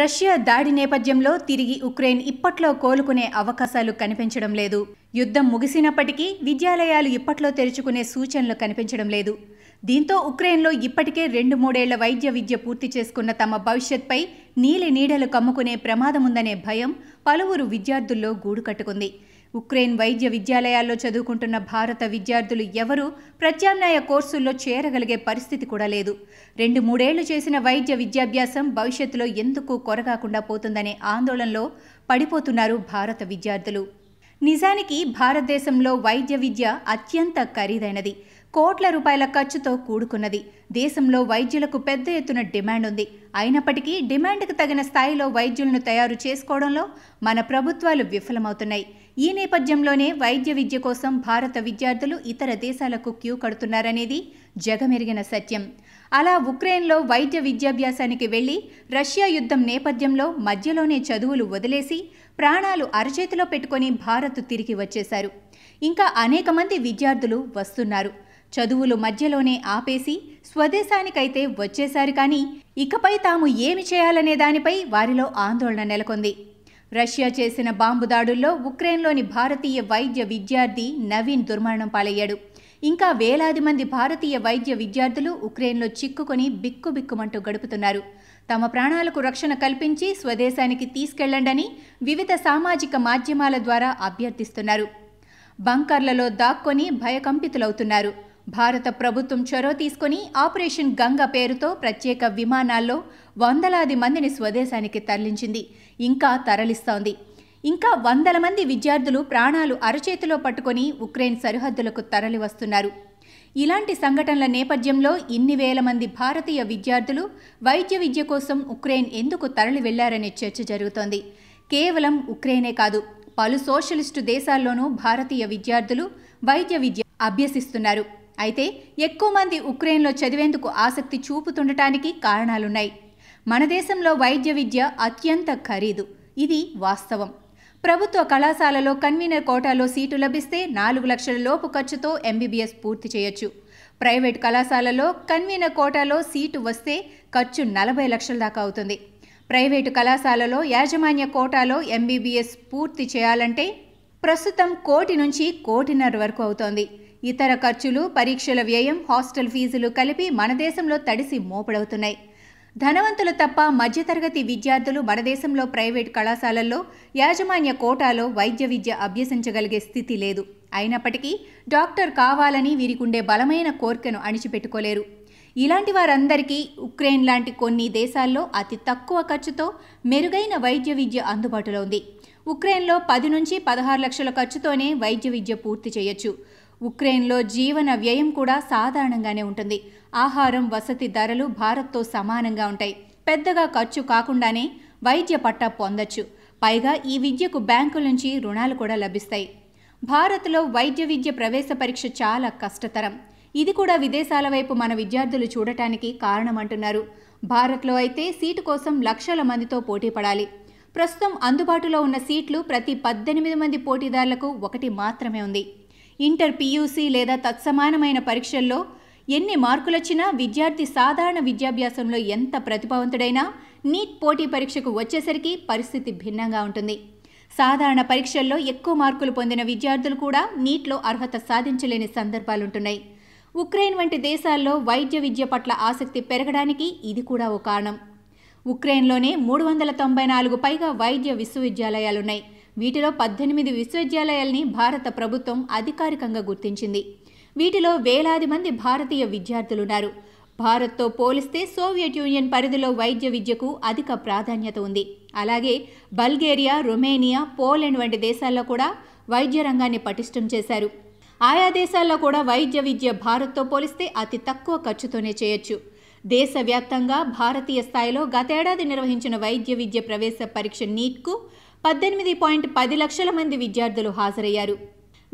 Russia దాడి నేపథ్యంలో తిరిగి ఉక్రెయిన్ ఇప్పట్లో కోలుకునే అవకాశాలు కనిపించడం లేదు యుద్ధం ముగిసినప్పటికీ విద్యాలయాలు ఇప్పట్లో తెరుచుకునే సూచనలు కనిపించడం లేదు దీంతో ఉక్రెయిన్లో ఇప్పటికే రెండు మూడేళ్ల వైద్య విద్య పూర్తి చేసుకున్న తమ భవిష్యత్పై నీలి నీడలు కమ్ముకునే ప్రమాదముందనే భయం పలువురు విద్యార్థుల్లో గూడు కట్టుకుంది ఉక్రెయిన్ వైద్య విద్యాలయాల్లో చదువుకుంటున్న భారత విద్యార్థులు ఎవరూ ప్రత్యామ్నాయ కోర్సుల్లో చేరగలిగే పరిస్థితి కూడా లేదు రెండు మూడేళ్లు చేసిన వైద్య విద్యాభ్యాసం భవిష్యత్తులో ఎందుకు కొరగాకుండా పోతుందనే ఆందోళనలో పడిపోతున్నారు భారత విద్యార్థులు నిజానికి భారతదేశంలో వైద్య విద్య అత్యంత ఖరీదైనది కోట్ల రూపాయల ఖర్చుతో కూడుకున్నది దేశంలో వైద్యులకు పెద్ద ఎత్తున డిమాండ్ ఉంది అయినప్పటికీ డిమాండ్కు తగిన స్థాయిలో వైద్యులను తయారు చేసుకోవడంలో మన ప్రభుత్వాలు విఫలమవుతున్నాయి ఈ నేపథ్యంలోనే వైద్య విద్య కోసం భారత విద్యార్థులు ఇతర దేశాలకు క్యూ కడుతున్నారనేది జగమెరిగిన సత్యం అలా ఉక్రెయిన్లో వైద్య విద్యాభ్యాసానికి వెళ్లి రష్యా యుద్ధం నేపథ్యంలో మధ్యలోనే చదువులు వదిలేసి ప్రాణాలు అరచేతిలో పెట్టుకొని భారత్ తిరిగి వచ్చేశారు ఇంకా అనేక మంది విద్యార్థులు వస్తున్నారు చదువులు మధ్యలోనే ఆపేసి స్వదేశానికైతే వచ్చేశారు కానీ ఇకపై తాము ఏమి చేయాలనే దానిపై వారిలో ఆందోళన నెలకొంది రష్యా చేసిన బాంబు దాడుల్లో ఉక్రెయిన్లోని భారతీయ వైద్య విద్యార్థి నవీన్ దుర్మరణం పాలయ్యాడు ఇంకా వేలాది మంది భారతీయ వైద్య విద్యార్థులు ఉక్రెయిన్లో చిక్కుకొని బిక్కుబిక్కుమంటూ గడుపుతున్నారు తమ ప్రాణాలకు రక్షణ కల్పించి స్వదేశానికి తీసుకెళ్లండని వివిధ సామాజిక మాధ్యమాల ద్వారా అభ్యర్థిస్తున్నారు బంకర్లలో దాక్కొని భయకంపితులవుతున్నారు భారత ప్రభుత్వం చొరవ తీసుకొని ఆపరేషన్ గంగ పేరుతో ప్రత్యేక విమానాల్లో వందలాది మందిని స్వదేశానికి తరలించింది ఇంకా తరలిస్తోంది ఇంకా వందల మంది విద్యార్థులు ప్రాణాలు అరచేతిలో పట్టుకొని ఉక్రెయిన్ సరిహద్దులకు తరలివస్తున్నారు ఇలాంటి సంఘటనల నేపథ్యంలో ఇన్ని వేల మంది భారతీయ విద్యార్థులు వైద్య విద్య కోసం ఉక్రెయిన్ ఎందుకు తరలి వెళ్లారనే చర్చ జరుగుతోంది కేవలం ఉక్రెయినే కాదు పలు సోషలిస్టు దేశాల్లోనూ భారతీయ విద్యార్థులు వైద్య విద్య అభ్యసిస్తున్నారు అయితే ఎక్కువ మంది ఉక్రెయిన్లో చదివేందుకు ఆసక్తి చూపుతుండటానికి కారణాలున్నాయి మన దేశంలో వైద్య విద్య అత్యంత ఖరీదు ఇది వాస్తవం ప్రభుత్వ కళాశాలలో కన్వీనర్ కోటాలో సీటు లభిస్తే నాలుగు లక్షల లోపు ఖర్చుతో ఎంబీబీఎస్ పూర్తి చేయొచ్చు ప్రైవేట్ కళాశాలలో కన్వీనర్ కోటాలో సీటు వస్తే ఖర్చు నలభై లక్షల దాకా అవుతుంది ప్రైవేటు కళాశాలలో యాజమాన్య కోటాలో ఎంబీబీఎస్ పూర్తి చేయాలంటే ప్రస్తుతం కోటి నుంచి కోటిన్నర వరకు అవుతోంది ఇతర ఖర్చులు పరీక్షల వ్యయం హాస్టల్ ఫీజులు కలిపి మన దేశంలో తడిసి మోపడవుతున్నాయి ధనవంతులు తప్ప మధ్యతరగతి విద్యార్థులు మన దేశంలో ప్రైవేట్ కళాశాలల్లో యాజమాన్య కోటాలో వైద్య విద్య అభ్యసించగలిగే స్థితి లేదు అయినప్పటికీ డాక్టర్ కావాలని వీరికుండే బలమైన కోరికను అణిచిపెట్టుకోలేరు ఇలాంటి వారందరికీ ఉక్రెయిన్ లాంటి కొన్ని దేశాల్లో అతి తక్కువ ఖర్చుతో మెరుగైన వైద్య విద్య అందుబాటులో ఉంది ఉక్రెయిన్లో పది నుంచి పదహారు లక్షల ఖర్చుతోనే వైద్య విద్య పూర్తి చేయొచ్చు ఉక్రెయిన్లో జీవన వ్యయం కూడా సాధారణంగానే ఉంటుంది ఆహారం వసతి ధరలు భారత్తో సమానంగా ఉంటాయి పెద్దగా ఖర్చు కాకుండానే వైద్య పట్టా పొందొచ్చు పైగా ఈ విద్యకు బ్యాంకుల నుంచి రుణాలు కూడా లభిస్తాయి భారత్లో వైద్య విద్య ప్రవేశ పరీక్ష చాలా కష్టతరం ఇది కూడా విదేశాల వైపు మన విద్యార్థులు చూడటానికి కారణమంటున్నారు భారత్లో అయితే సీటు కోసం లక్షల మందితో పోటీ పడాలి ప్రస్తుతం అందుబాటులో ఉన్న సీట్లు ప్రతి పద్దెనిమిది మంది పోటీదారులకు ఒకటి మాత్రమే ఉంది ఇంటర్ పీయూసీ లేదా తత్సమానమైన పరీక్షల్లో ఎన్ని మార్కులొచ్చినా విద్యార్థి సాధారణ విద్యాభ్యాసంలో ఎంత ప్రతిభావంతుడైనా నీట్ పోటీ పరీక్షకు వచ్చేసరికి పరిస్థితి భిన్నంగా ఉంటుంది సాధారణ పరీక్షల్లో ఎక్కువ మార్కులు పొందిన విద్యార్థులు కూడా నీట్లో అర్హత సాధించలేని సందర్భాలుంటున్నాయి ఉక్రెయిన్ వంటి దేశాల్లో వైద్య విద్య పట్ల ఆసక్తి పెరగడానికి ఇది కూడా ఓ కారణం ఉక్రెయిన్లోనే మూడు వందల తొంభై నాలుగు పైగా వైద్య విశ్వవిద్యాలయాలున్నాయి వీటిలో పద్దెనిమిది విశ్వవిద్యాలయాల్ని భారత ప్రభుత్వం అధికారికంగా గుర్తించింది వీటిలో వేలాది మంది భారతీయ విద్యార్థులున్నారు భారత్తో పోలిస్తే సోవియట్ యూనియన్ పరిధిలో వైద్య విద్యకు అధిక ప్రాధాన్యత ఉంది అలాగే బల్గేరియా రొమేనియా పోలాండ్ వంటి దేశాల్లో కూడా వైద్య రంగాన్ని పటిష్టం చేశారు ఆయా దేశాల్లో కూడా వైద్య విద్య భారత్తో పోలిస్తే అతి తక్కువ ఖర్చుతోనే చేయొచ్చు దేశవ్యాప్తంగా భారతీయ స్థాయిలో గతేడాది నిర్వహించిన వైద్య విద్య ప్రవేశ పరీక్ష నీట్కు పద్దెనిమిది పాయింట్ పది లక్షల మంది విద్యార్థులు హాజరయ్యారు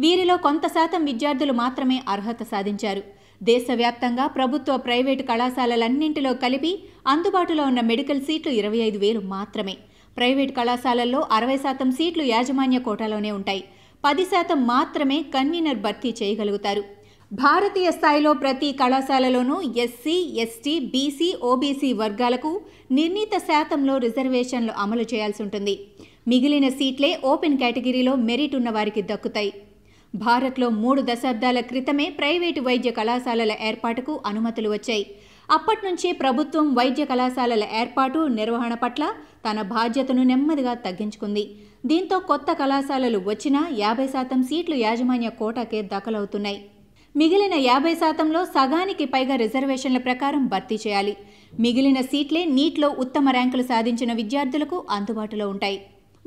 వీరిలో కొంత శాతం విద్యార్థులు మాత్రమే అర్హత సాధించారు దేశవ్యాప్తంగా ప్రభుత్వ ప్రైవేటు కళాశాలలన్నింటిలో కలిపి అందుబాటులో ఉన్న మెడికల్ సీట్లు ఇరవై ఐదు వేలు మాత్రమే ప్రైవేటు కళాశాలల్లో అరవై శాతం సీట్లు యాజమాన్య కోటాలోనే ఉంటాయి పది శాతం మాత్రమే కన్వీనర్ భర్తీ చేయగలుగుతారు భారతీయ స్థాయిలో ప్రతి కళాశాలలోనూ ఎస్సీ ఎస్టీ బీసీ ఓబీసీ వర్గాలకు నిర్ణీత శాతంలో రిజర్వేషన్లు అమలు చేయాల్సి ఉంటుంది మిగిలిన సీట్లే ఓపెన్ కేటగిరీలో మెరిట్ ఉన్న వారికి దక్కుతాయి భారత్లో మూడు దశాబ్దాల క్రితమే ప్రైవేటు వైద్య కళాశాలల ఏర్పాటుకు అనుమతులు వచ్చాయి అప్పటి ప్రభుత్వం వైద్య కళాశాలల ఏర్పాటు నిర్వహణ పట్ల తన బాధ్యతను నెమ్మదిగా తగ్గించుకుంది దీంతో కొత్త కళాశాలలు వచ్చినా యాభై శాతం సీట్లు యాజమాన్య కోటాకే దఖలవుతున్నాయి మిగిలిన యాభై శాతంలో సగానికి పైగా రిజర్వేషన్ల ప్రకారం భర్తీ చేయాలి మిగిలిన సీట్లే నీట్లో ఉత్తమ ర్యాంకులు సాధించిన విద్యార్థులకు అందుబాటులో ఉంటాయి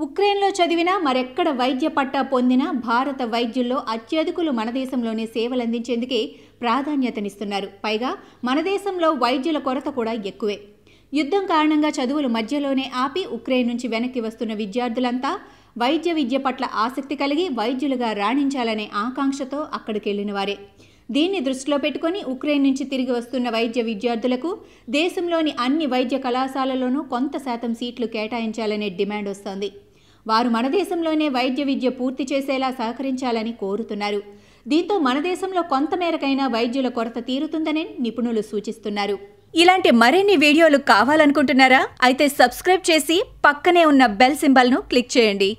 ఉక్రెయిన్లో చదివినా మరెక్కడ వైద్య పట్టా పొందినా భారత వైద్యుల్లో అత్యధికులు మన దేశంలోనే సేవలందించేందుకే ప్రాధాన్యతనిస్తున్నారు పైగా మన దేశంలో వైద్యుల కొరత కూడా ఎక్కువే యుద్ధం కారణంగా చదువులు మధ్యలోనే ఆపి ఉక్రెయిన్ నుంచి వెనక్కి వస్తున్న విద్యార్థులంతా వైద్య విద్య పట్ల ఆసక్తి కలిగి వైద్యులుగా రాణించాలనే ఆకాంక్షతో అక్కడికెళ్లిన వారే దీన్ని దృష్టిలో పెట్టుకొని ఉక్రెయిన్ నుంచి తిరిగి వస్తున్న వైద్య విద్యార్థులకు దేశంలోని అన్ని వైద్య కళాశాలలోనూ కొంత శాతం సీట్లు కేటాయించాలనే డిమాండ్ వస్తోంది వారు మన దేశంలోనే వైద్య విద్య పూర్తి చేసేలా సహకరించాలని కోరుతున్నారు దీంతో మన దేశంలో కొంతమేరకైనా వైద్యుల కొరత తీరుతుందని నిపుణులు సూచిస్తున్నారు ఇలాంటి మరిన్ని వీడియోలు కావాలనుకుంటున్నారా అయితే సబ్స్క్రైబ్ చేసి పక్కనే ఉన్న బెల్ సింబల్ను క్లిక్ చేయండి